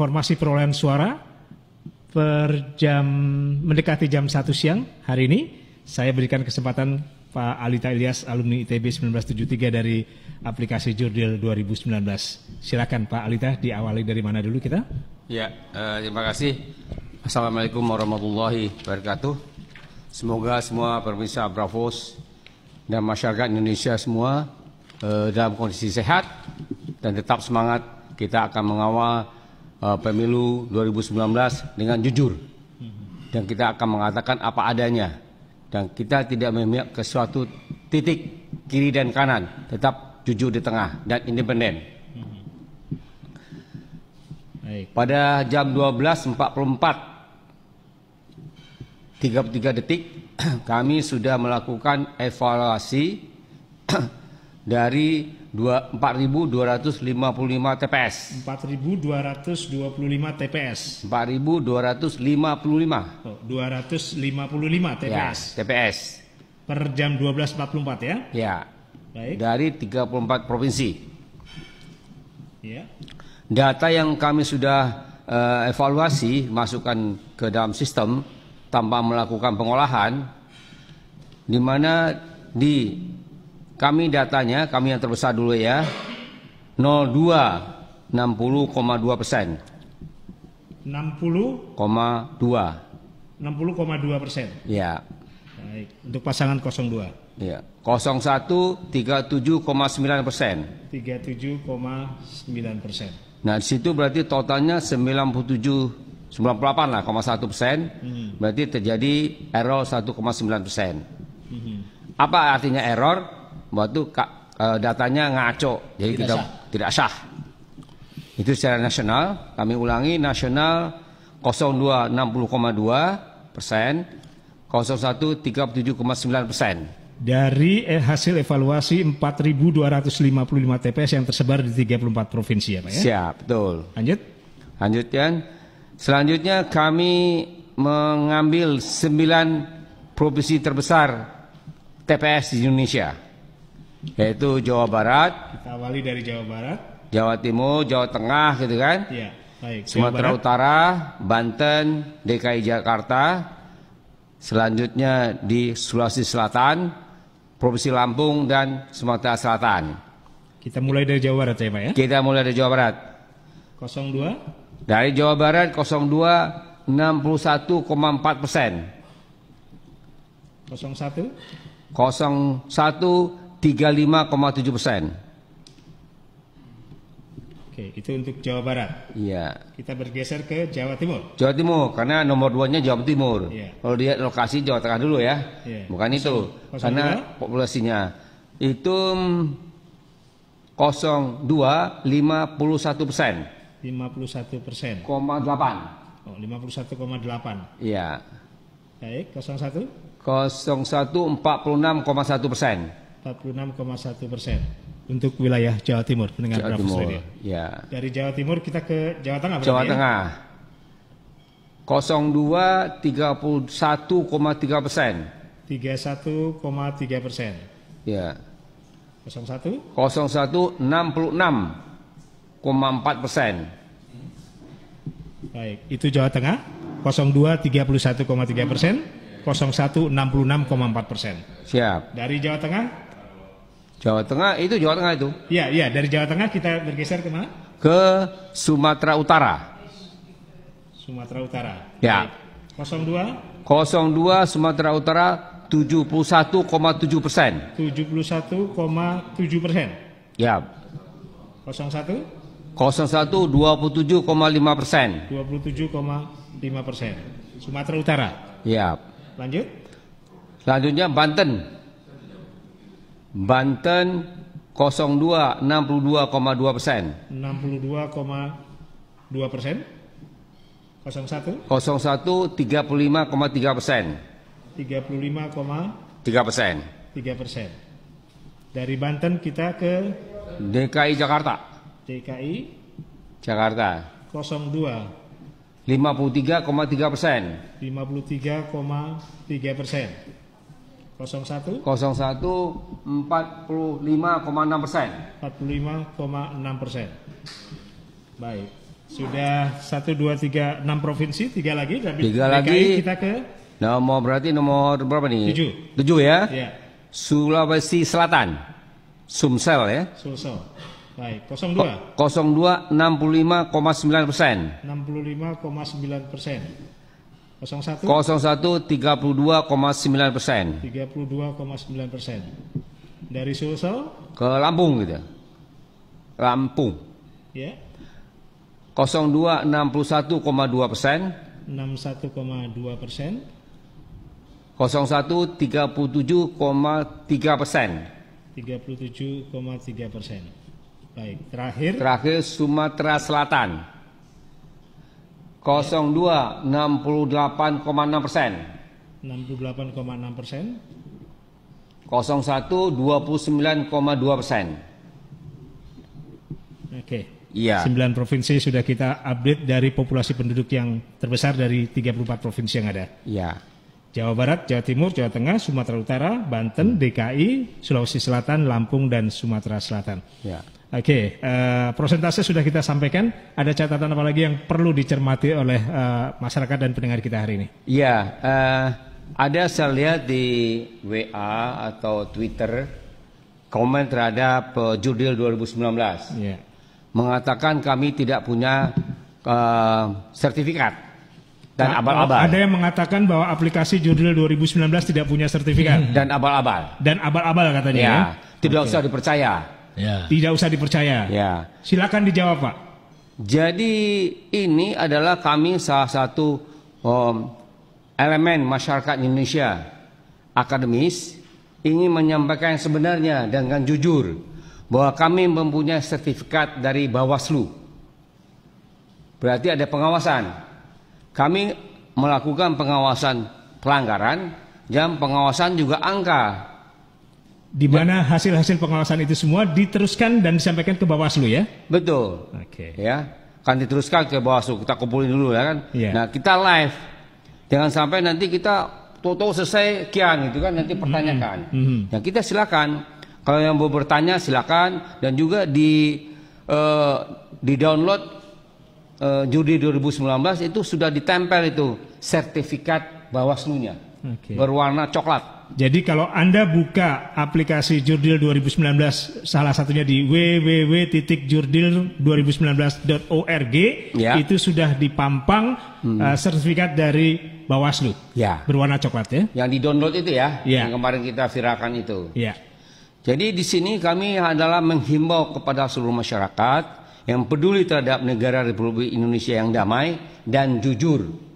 informasi perolehan suara per jam mendekati jam 1 siang hari ini saya berikan kesempatan Pak Alita Ilyas alumni ITB 1973 dari aplikasi Jurdil 2019. Silakan Pak Alita diawali dari mana dulu kita? Ya, eh, terima kasih. Assalamualaikum warahmatullahi wabarakatuh. Semoga semua pemirsa Bravos dan masyarakat Indonesia semua eh, dalam kondisi sehat dan tetap semangat kita akan mengawal uh, pemilu 2019 dengan jujur dan kita akan mengatakan apa adanya dan kita tidak memihak ke suatu titik kiri dan kanan tetap jujur di tengah dan independen pada jam 12.44 33 detik kami sudah melakukan evaluasi dari 4.255 TPS. 4.225 TPS. 4.255. Oh, 255 TPS. Ya, TPS. Per jam 12.44 ya? Ya. Baik. Dari 34 provinsi. Ya. Data yang kami sudah uh, evaluasi masukkan ke dalam sistem tanpa melakukan pengolahan di mana di kami datanya, kami yang terbesar dulu ya. 02 persen. 60,2 60,2 persen. Ya. Untuk pasangan 02. Ya. 01 37,9 persen. 37,9 persen. Nah di situ berarti totalnya 97 98 lah, 1 persen. Hmm. Berarti terjadi error 1,9 persen. Hmm. Apa artinya error? bahwa itu e, datanya ngaco, jadi tidak, kita, sah. tidak sah. Itu secara nasional, kami ulangi nasional 02 60,2 persen, 01 37,9 persen. Dari eh, hasil evaluasi 4.255 TPS yang tersebar di 34 provinsi ya Pak ya? Siap, betul. Lanjut. Lanjutkan. Selanjutnya kami mengambil 9 provinsi terbesar TPS di Indonesia yaitu Jawa Barat. Kita awali dari Jawa Barat. Jawa Timur, Jawa Tengah gitu kan? Iya, baik. Sumatera Utara, Banten, DKI Jakarta. Selanjutnya di Sulawesi Selatan, Provinsi Lampung dan Sumatera Selatan. Kita mulai dari Jawa Barat ya, Pak ya? Kita mulai dari Jawa Barat. 02 dari Jawa Barat 02 61,4 persen 01 01 35,7 persen. Oke, itu untuk Jawa Barat. Iya. Kita bergeser ke Jawa Timur. Jawa Timur, karena nomor nya Jawa Timur. Iya. Kalau dia lokasi Jawa Tengah dulu ya, iya. bukan itu, Kosong karena dua? populasinya itu 0,251 persen. 51 persen. Koma delapan. Oh, 51,8. Iya. Baik, 01? 01 46,1 persen. 46,1 persen untuk wilayah Jawa Timur pendengar Jawa Timur, ya. Dari Jawa Timur kita ke Jawa Tengah. Jawa ya? Tengah. 02 31,3 persen. 31,3 persen. Ya. 01. 01 66,4 persen. Baik, itu Jawa Tengah. 02 31,3 persen. 01 66,4 persen. Siap. Dari Jawa Tengah Jawa Tengah itu Jawa Tengah itu. Iya, iya, dari Jawa Tengah kita bergeser ke mana? Ke Sumatera Utara. Sumatera Utara. Ya. Baik. 02 02 Sumatera Utara 71,7 persen. 71,7 persen. Ya. 01 01 27,5 persen. 27,5 persen. Sumatera Utara. Ya. Lanjut. Selanjutnya Banten. Banten 02 62,2 persen. 62,2 persen. 01. 01 35,3 persen. 35,3 persen. 3 persen. Dari Banten kita ke DKI Jakarta. DKI Jakarta. 02. 53,3 persen. 53,3 persen. 01 01 45,6 persen. 45,6 persen. Baik. Sudah 1, 2, 3, 6 provinsi, 3 lagi. Tapi 3 DKI lagi. kita ke? Nomor berarti nomor berapa nih? 7. 7 ya? Iya. Sulawesi Selatan. Sumsel ya? Sumsel. Baik, 02. 02 65,9 persen. 65,9 persen. 01 32,9 persen 32,9 persen dari Sulsel ke Lampung gitu Lampung ya yeah. 02 61,2 persen 61,2 persen 01 37,3 persen 37,3 persen baik terakhir terakhir Sumatera Selatan 02 68,6 persen. 68,6 persen. 01 29,2 persen. Oke. Iya. 9 provinsi sudah kita update dari populasi penduduk yang terbesar dari 34 provinsi yang ada. Iya. Jawa Barat, Jawa Timur, Jawa Tengah, Sumatera Utara, Banten, hmm. DKI, Sulawesi Selatan, Lampung, dan Sumatera Selatan. Ya. Oke, okay, uh, eh, prosentase sudah kita sampaikan. Ada catatan apa lagi yang perlu dicermati oleh uh, masyarakat dan pendengar kita hari ini? Iya, uh, ada saya lihat di WA atau Twitter komen terhadap uh, judil 2019 yeah. mengatakan kami tidak punya uh, sertifikat dan ah, abal-abal. Ada yang mengatakan bahwa aplikasi judil 2019 tidak punya sertifikat dan abal-abal. Dan abal-abal katanya ya. ya. Tidak okay. usah dipercaya ya. tidak usah dipercaya. Ya. Silakan dijawab Pak. Jadi ini adalah kami salah satu um, elemen masyarakat Indonesia akademis ingin menyampaikan sebenarnya dengan jujur bahwa kami mempunyai sertifikat dari Bawaslu. Berarti ada pengawasan. Kami melakukan pengawasan pelanggaran dan pengawasan juga angka di ya. mana hasil-hasil pengawasan itu semua diteruskan dan disampaikan ke Bawaslu ya? Betul. Oke. Okay. Ya, kan diteruskan ke Bawaslu. Kita kumpulin dulu ya kan. Ya. Nah, kita live. Jangan sampai nanti kita toto selesai kian gitu kan nanti hmm. pertanyakan. Mm -hmm. Nah, kita silakan kalau yang mau bertanya silakan dan juga di uh, di download uh, Juli 2019 itu sudah ditempel itu sertifikat Bawaslu-nya okay. berwarna coklat. Jadi kalau Anda buka aplikasi Jurdil 2019 salah satunya di www.jurdil2019.org ya. itu sudah dipampang hmm. uh, sertifikat dari Bawaslu. Ya. Berwarna coklat ya. Yang di-download itu ya, ya, yang kemarin kita viralkan itu. Ya. Jadi di sini kami adalah menghimbau kepada seluruh masyarakat yang peduli terhadap negara Republik Indonesia yang damai dan jujur